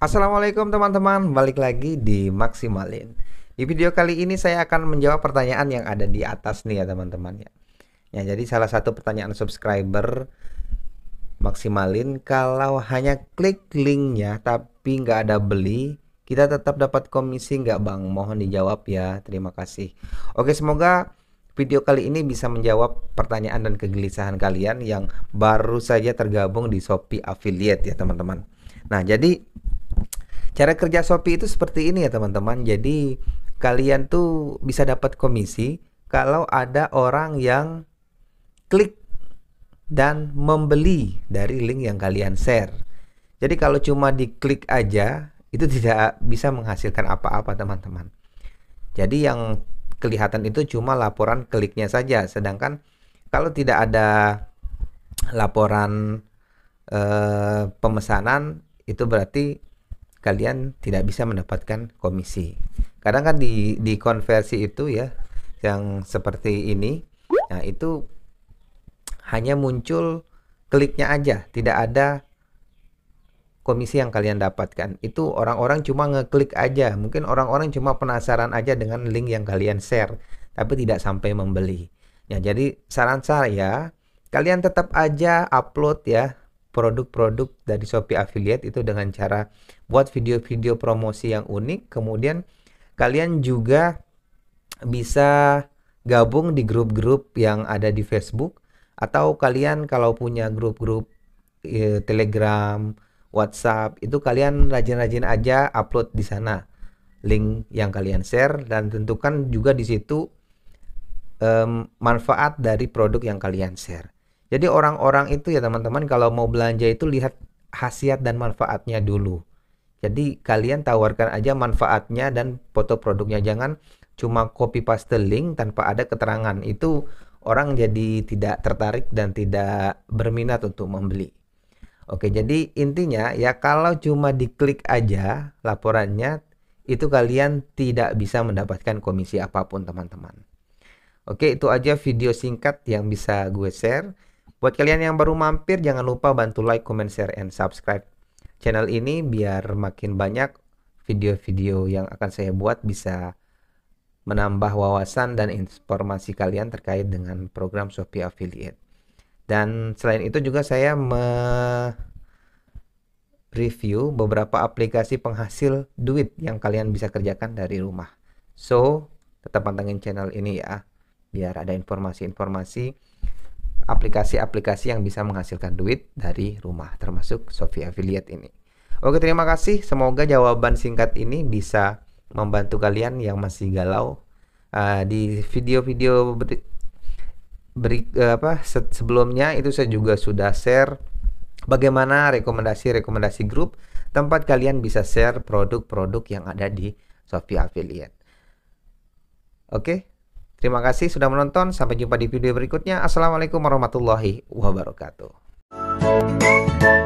Assalamualaikum teman-teman, balik lagi di Maksimalin. Di video kali ini saya akan menjawab pertanyaan yang ada di atas nih ya teman-teman ya. Ya, jadi salah satu pertanyaan subscriber Maksimalin kalau hanya klik linknya tapi nggak ada beli, kita tetap dapat komisi nggak Bang? Mohon dijawab ya. Terima kasih. Oke, semoga video kali ini bisa menjawab pertanyaan dan kegelisahan kalian yang baru saja tergabung di Shopee Affiliate ya teman-teman. Nah, jadi Cara kerja Shopee itu seperti ini ya teman-teman. Jadi kalian tuh bisa dapat komisi kalau ada orang yang klik dan membeli dari link yang kalian share. Jadi kalau cuma diklik aja itu tidak bisa menghasilkan apa-apa teman-teman. Jadi yang kelihatan itu cuma laporan kliknya saja. Sedangkan kalau tidak ada laporan eh, pemesanan itu berarti kalian tidak bisa mendapatkan komisi. Kadang kan di konversi itu ya yang seperti ini, nah itu hanya muncul kliknya aja, tidak ada komisi yang kalian dapatkan. Itu orang-orang cuma ngeklik aja, mungkin orang-orang cuma penasaran aja dengan link yang kalian share, tapi tidak sampai membeli. Ya, jadi saran saya, kalian tetap aja upload ya produk-produk dari Shopee Affiliate itu dengan cara buat video-video promosi yang unik. Kemudian kalian juga bisa gabung di grup-grup yang ada di Facebook atau kalian kalau punya grup-grup e, Telegram, WhatsApp itu kalian rajin-rajin aja upload di sana link yang kalian share dan tentukan juga di situ um, manfaat dari produk yang kalian share. Jadi orang-orang itu ya teman-teman kalau mau belanja itu lihat khasiat dan manfaatnya dulu. Jadi kalian tawarkan aja manfaatnya dan foto produknya. Jangan cuma copy paste link tanpa ada keterangan. Itu orang jadi tidak tertarik dan tidak berminat untuk membeli. Oke, jadi intinya ya kalau cuma diklik aja laporannya itu kalian tidak bisa mendapatkan komisi apapun teman-teman. Oke, itu aja video singkat yang bisa gue share. Buat kalian yang baru mampir, jangan lupa bantu like, comment, share, and subscribe channel ini biar makin banyak video-video yang akan saya buat bisa menambah wawasan dan informasi kalian terkait dengan program Shopee Affiliate. Dan selain itu juga saya me review beberapa aplikasi penghasil duit yang kalian bisa kerjakan dari rumah. So, tetap pantengin channel ini ya biar ada informasi-informasi aplikasi-aplikasi yang bisa menghasilkan duit dari rumah termasuk Sofi Affiliate ini. Oke, terima kasih. Semoga jawaban singkat ini bisa membantu kalian yang masih galau uh, di video-video beri, eh, apa sebelumnya itu saya juga sudah share bagaimana rekomendasi-rekomendasi grup tempat kalian bisa share produk-produk yang ada di Sofi Affiliate. Oke, Terima kasih sudah menonton. Sampai jumpa di video berikutnya. Assalamualaikum warahmatullahi wabarakatuh.